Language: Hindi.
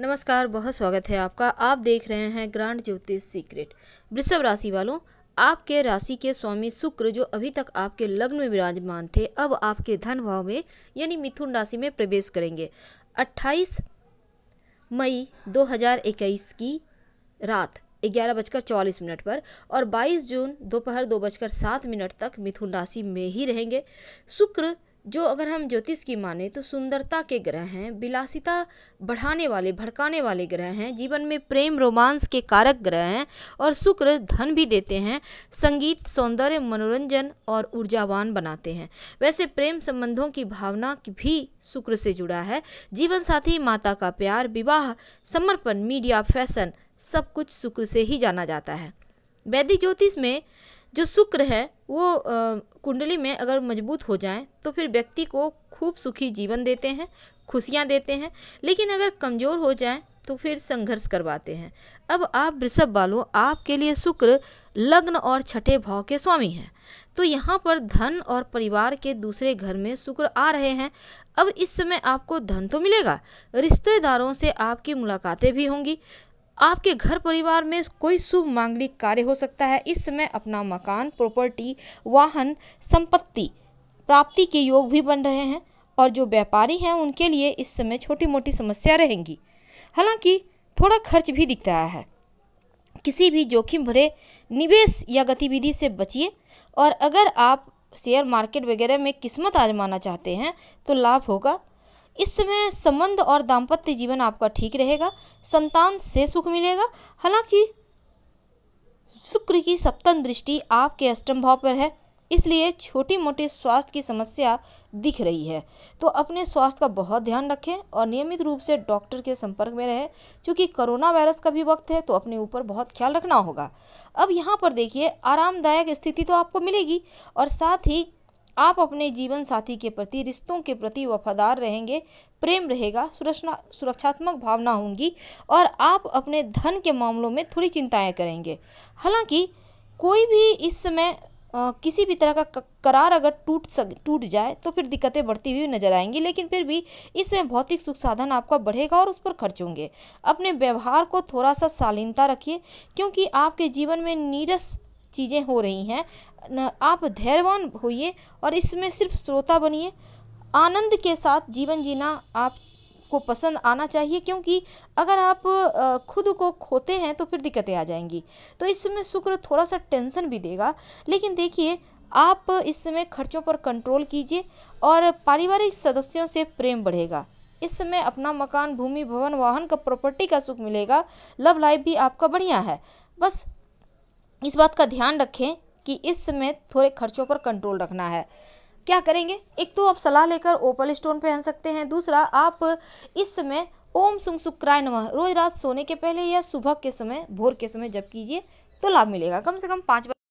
नमस्कार बहुत स्वागत है आपका आप देख रहे हैं ग्रांड ज्योतिष सीक्रेट वृषभ राशि वालों आपके राशि के स्वामी शुक्र जो अभी तक आपके लग्न में विराजमान थे अब आपके धन भाव में यानी मिथुन राशि में प्रवेश करेंगे 28 मई 2021 की रात ग्यारह बजकर चौलीस मिनट पर और 22 जून दोपहर दो बजकर सात मिनट तक मिथुन राशि में ही रहेंगे शुक्र जो अगर हम ज्योतिष की माने तो सुंदरता के ग्रह हैं विलासिता बढ़ाने वाले भड़काने वाले ग्रह हैं जीवन में प्रेम रोमांस के कारक ग्रह हैं और शुक्र धन भी देते हैं संगीत सौंदर्य मनोरंजन और ऊर्जावान बनाते हैं वैसे प्रेम संबंधों की भावना भी शुक्र से जुड़ा है जीवन साथी माता का प्यार विवाह समर्पण मीडिया फैशन सब कुछ शुक्र से ही जाना जाता है वैदिक ज्योतिष में जो शुक्र है वो कुंडली में अगर मजबूत हो जाए तो फिर व्यक्ति को खूब सुखी जीवन देते हैं खुशियाँ देते हैं लेकिन अगर कमज़ोर हो जाए तो फिर संघर्ष करवाते हैं अब आप वृषभ वालों आपके लिए शुक्र लग्न और छठे भाव के स्वामी हैं तो यहाँ पर धन और परिवार के दूसरे घर में शुक्र आ रहे हैं अब इस समय आपको धन तो मिलेगा रिश्तेदारों से आपकी मुलाकातें भी होंगी आपके घर परिवार में कोई शुभ मांगलिक कार्य हो सकता है इस समय अपना मकान प्रॉपर्टी वाहन संपत्ति प्राप्ति के योग भी बन रहे हैं और जो व्यापारी हैं उनके लिए इस समय छोटी मोटी समस्या रहेंगी हालांकि थोड़ा खर्च भी दिख रहा है किसी भी जोखिम भरे निवेश या गतिविधि से बचिए और अगर आप शेयर मार्केट वगैरह में किस्मत आजमाना चाहते हैं तो लाभ होगा इस समय संबंध और दाम्पत्य जीवन आपका ठीक रहेगा संतान से सुख मिलेगा हालांकि शुक्र की सप्तम दृष्टि आपके अष्टम भाव पर है इसलिए छोटी मोटी स्वास्थ्य की समस्या दिख रही है तो अपने स्वास्थ्य का बहुत ध्यान रखें और नियमित रूप से डॉक्टर के संपर्क में रहें क्योंकि कोरोना वायरस का भी वक्त है तो अपने ऊपर बहुत ख्याल रखना होगा अब यहाँ पर देखिए आरामदायक स्थिति तो आपको मिलेगी और साथ ही आप अपने जीवन साथी के प्रति रिश्तों के प्रति वफादार रहेंगे प्रेम रहेगा सुरक्षा सुरक्षात्मक भावना होंगी और आप अपने धन के मामलों में थोड़ी चिंताएं करेंगे हालांकि कोई भी इस समय किसी भी तरह का करार अगर टूट सक टूट जाए तो फिर दिक्कतें बढ़ती हुई नजर आएंगी लेकिन फिर भी समय भौतिक सुख साधन आपका बढ़ेगा और उस पर खर्च होंगे अपने व्यवहार को थोड़ा सा शालीनता रखिए क्योंकि आपके जीवन में नीरस चीज़ें हो रही हैं आप धैर्यवान होइए और इसमें सिर्फ श्रोता बनिए आनंद के साथ जीवन जीना आप को पसंद आना चाहिए क्योंकि अगर आप खुद को खोते हैं तो फिर दिक्कतें आ जाएंगी तो इस समय शुक्र थोड़ा सा टेंशन भी देगा लेकिन देखिए आप इस समय खर्चों पर कंट्रोल कीजिए और पारिवारिक सदस्यों से प्रेम बढ़ेगा इस समय अपना मकान भूमि भवन वाहन का प्रॉपर्टी का सुख मिलेगा लव लाइफ भी आपका बढ़िया है बस इस बात का ध्यान रखें कि इस समय थोड़े खर्चों पर कंट्रोल रखना है क्या करेंगे एक तो आप सलाह लेकर ओपल स्टोन पहन सकते हैं दूसरा आप इस समय ओम सुंग सुक्राय नमः रोज रात सोने के पहले या सुबह के समय भोर के समय जब कीजिए तो लाभ मिलेगा कम से कम पाँच